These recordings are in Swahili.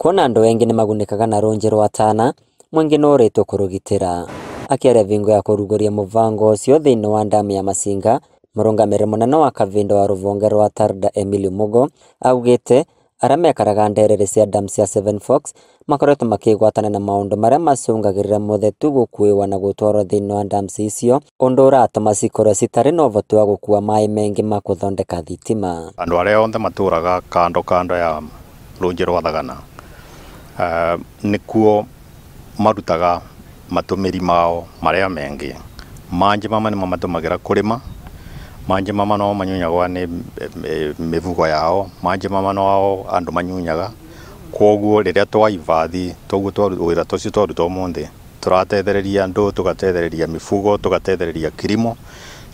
Kuona andå engä ni magunĩkaga na rũnje rwa Tana, Mwenge nĩ ũrĩtwo kũrũgitĩra. Akĩaria vingo ya kũrugũria muvango ũcio thĩinĩ wa damu ya Masinga, mũrũgamĩrĩri mũnene wa Kavinda wa rũvonge rwa Tarda Emily mugo augĩte arĩa mekaraga ndereri cia damu cia Seven Forks makoretwo makĩgwatana na maũndũ marĩa macũngagĩrĩria mũthetũ gũkuĩwa na gũtwarwo thĩinĩ wa damu icio ũndũ ũratũma cikorwo citarĩ na ũvoti wa gũkua maĩ mengĩ ma gũthondeka thitima. Andũ arĩa othe matũraga kando kando ya rũnji rwa thagana kuo marutaga matũmĩri mao marĩa mengĩ manji mama nĩmo matũmagĩra kũrĩma manji mama no nä mä bugo yao manji mama no andå manyunyaga koguo a twaibathi toguo wĩra tũcio twaruta ũmũthĩ tũratethereria andũ tũgatethereria tå gatethereria kirimo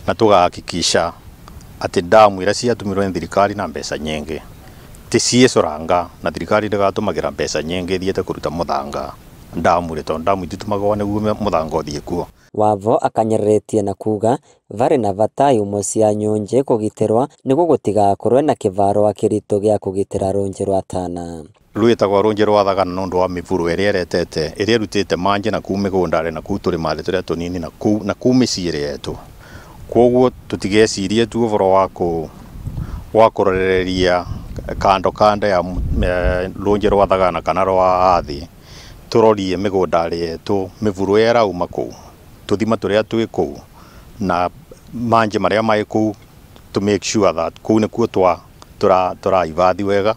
na tũgahakikisha atä damu iria ciatumirwo nĩ thirikari na mbeca nyingä ati ciä soranga na thirikari ndä gatå mbeca nyingä thiä te kå ruta må thanga ndamu rä tondå guo må thanga kuo Wavo akanyeretie na kuga vare na bata iumo cia nyũnjĩ kũgitĩrwa gutiga gũtigakorwe na wa kirito gĩa kugitera rũnjĩ rwa Tana rwĩtagwo rũnjĩ rwa thagana nĩũndũ wa mĩburo ĩrĩa ĩretete ĩrĩa ĩrutĩte manje na kuu mĩgũndarĩ na kuu tũrĩmarĩ tũrĩa tũnini na kuu na kuu mĩciĩ ĩrĩa yetũ kwoguo tũtigecirie tu ũboro wa kũ wa kando kando ya eh, rũnjĩ rwa thagana kana rwa athi tũrorie migunda rĩ yetũ mĩburo ĩrĩa ĩrauma kũu tũthima tũrĩa twĩ na manje marĩa marĩ kũu to make sure that ne ku twa ivadi wega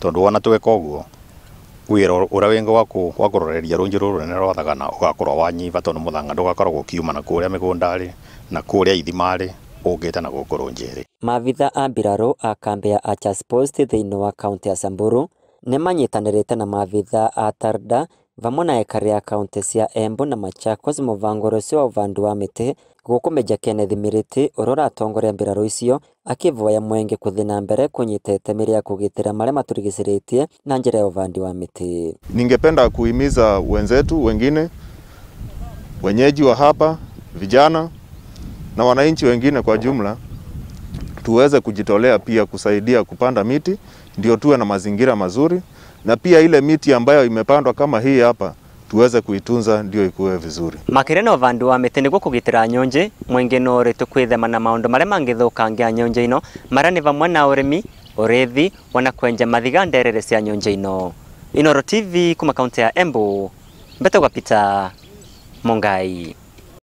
tondũ wona tweka ũguo wĩra ũrĩa wĩngĩ wa kũroreria rũnjĩ rũrũ rũnene rwa thagana ugakorwa wanyiva tondũ muthanga ndugakorwa kiuma na kuria migunda ri na kuria ithimari ungite na gukorwo njeri mavitha a mbirarå a kambĩ ya Achas Post thĩinĩ wa kaunti ya Samburu nĩ manyitanĩrĩte na mavitha a Tarda vamwe na ekari ya kaunti cia Embu na Machakos mũvango wa ũvandu wa mĩtĩ gũkũmeja Kenneth Miriti ũrĩa ũratongoria mbirarũ icio akivoya mwenge kũthiĩ na mbere kũnyita itemi ya kũgitĩra marĩa matũrigicĩrĩtie na njĩra ya ũvandi wa mĩtĩ. Ningependa kuhimiza wenzetu wengine wenyeji wa hapa vijana na wananchi wengine kwa jumla tuweze kujitolea pia kusaidia kupanda miti ndio tuwe na mazingira mazuri, na pia ile miti ambayo imepandwa kama hii hapa tuweze kuitunza ndio ikue vizuri. makireno vandu wa kugitira nyonje mwengeno uri tukwithema na maundu maria mangithukangia nyonje ino maria ni vamwe na urimi urithi wana kwenja mathiga nderere cia nyonje ino Inoro TV kuma kaunti ya Embu mbete gwa Peter Mongai